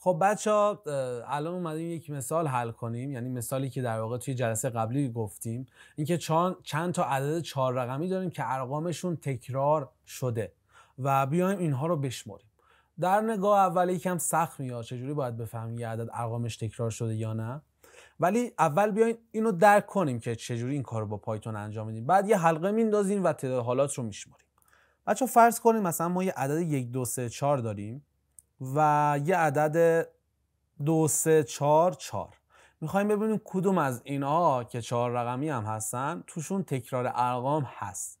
خب بچه ها الان اومدیم یک مثال حل کنیم یعنی مثالی که در واقع توی جلسه قبلی گفتیم اینکه چند تا عدد چهار رقمی داریم که ارقامشون تکرار شده و بیایم اینها رو بشماریم در نگاه اول یکم سخت میاد چجوری باید بفهمیم یه عدد ارقامش تکرار شده یا نه ولی اول بیاین اینو درک کنیم که چجوری این کار رو با پایتون انجام میدیم بعد یه حلقه میندازیم و تعداد حالات رو میشماریم بچه فرض کنیم مثلا ما یه عدد یک دو سه چار داریم و یه عدد دو سه چار چار میخوایم ببینیم کدوم از اینها که چهار رقمی هم هستن توشون تکرار ارقام هست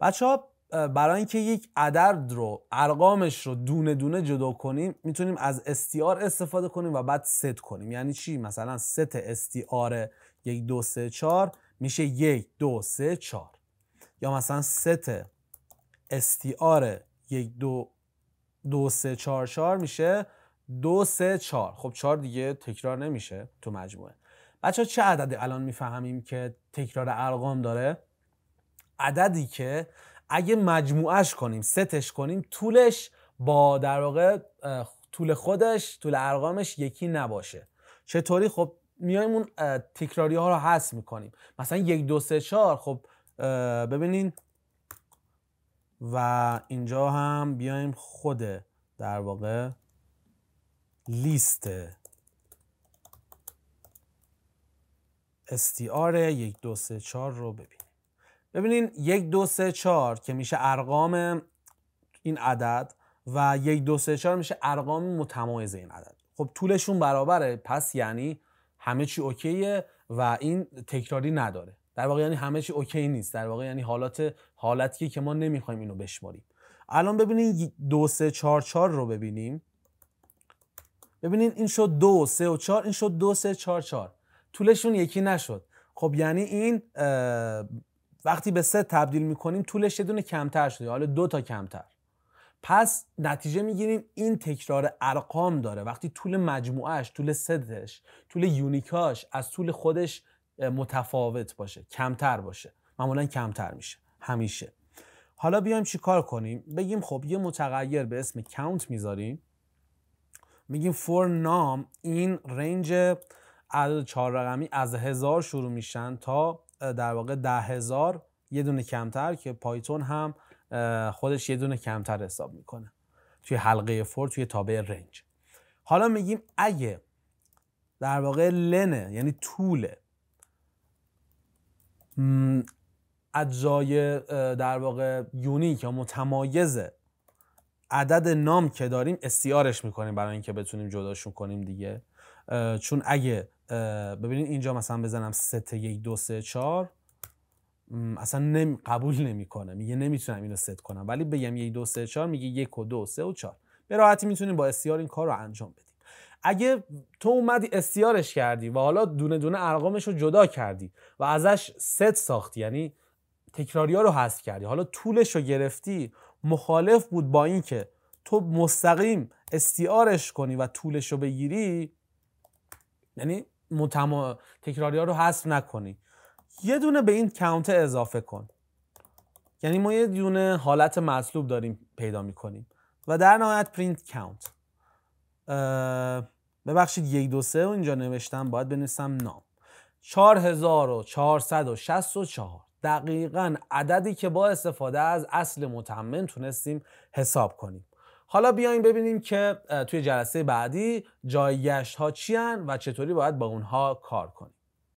بچه ها برای اینکه یک عدد رو ارقامش رو دونه دونه جدا کنیم میتونیم از استیار استفاده کنیم و بعد ست کنیم یعنی چی مثلا ست استیار یک دو سه چار میشه یک دو سه چار یا مثلا ست استیار یک دو دو سه چار چار میشه دو سه چار خب چار دیگه تکرار نمیشه تو مجموعه بچه چه عددی الان میفهمیم که تکرار ارقام داره عددی که اگه مجموعش کنیم ستش کنیم طولش با در واقع طول خودش طول ارقامش یکی نباشه چطوری خب میایم اون تکراری ها رو حذف میکنیم مثلا یک دو سه چهار خب ببینین و اینجا هم بیایم خود در واقع لیست استیار یک دو سه چهار رو ببین ببینین یک دو سه چهار که میشه ارقام این عدد و یک دو سه چهار میشه ارقام متمایز این عدد خب طولشون برابره پس یعنی همه چی اوکیه و این تکراری نداره در واقع یعنی همه چی اوکی نیست در واقع یعنی حالات حالتی که ما نمیخوایم اینو بشماریم الان ببینین دو سه 4, چهار رو ببینیم ببینین این شد دو سه و چهار این شد دو سه چهار چهار طولشون یکی نشد خب یعنی این وقتی به سه تبدیل میکنیم طولش یه دونه کمتر شده حالا دو تا کمتر پس نتیجه میگیریم این تکرار ارقام داره وقتی طول مجموعهش طول ستش طول یونیکاش از طول خودش متفاوت باشه کمتر باشه معمولا کمتر میشه همیشه حالا بیایم چیکار کنیم بگیم خب یه متغیر به اسم کاونت میذاریم میگیم فور نام این رنج عدد چهار رقمی از هزار شروع میشن تا در واقع ده هزار یه دونه کمتر که پایتون هم خودش یه دونه کمتر حساب میکنه توی حلقه فور توی تابع رنج حالا میگیم اگه در واقع لنه یعنی طول اجزای در واقع یونیک یا متمایز عدد نام که داریم استیارش میکنیم برای اینکه بتونیم جداشون کنیم دیگه چون اگه ببینید اینجا مثلا بزنم ست یک دو سه چار اصلا نمی قبول نمیکنه میگه نمیتونم اینو ست کنم ولی بگم یک دو سه چار میگه یک و دو سه و چار به راحتی میتونیم با استیار این کار رو انجام بدیم اگه تو اومدی استیارش کردی و حالا دونه دونه ارقامش رو جدا کردی و ازش ست ساختی یعنی تکراری ها رو حذف کردی حالا طولش رو گرفتی مخالف بود با اینکه تو مستقیم استیارش کنی و طولش رو بگیری یعنی متما... تکراری ها رو حذف نکنی یه دونه به این کانت اضافه کن یعنی ما یه دونه حالت مطلوب داریم پیدا میکنیم و در نهایت پرینت کانت ببخشید یک دو سه اینجا نوشتم باید بنویسم نام 4464 دقیقا عددی که با استفاده از اصل متمن تونستیم حساب کنیم حالا بیایم ببینیم که توی جلسه بعدی جایگشت ها چی و چطوری باید با اونها کار کنیم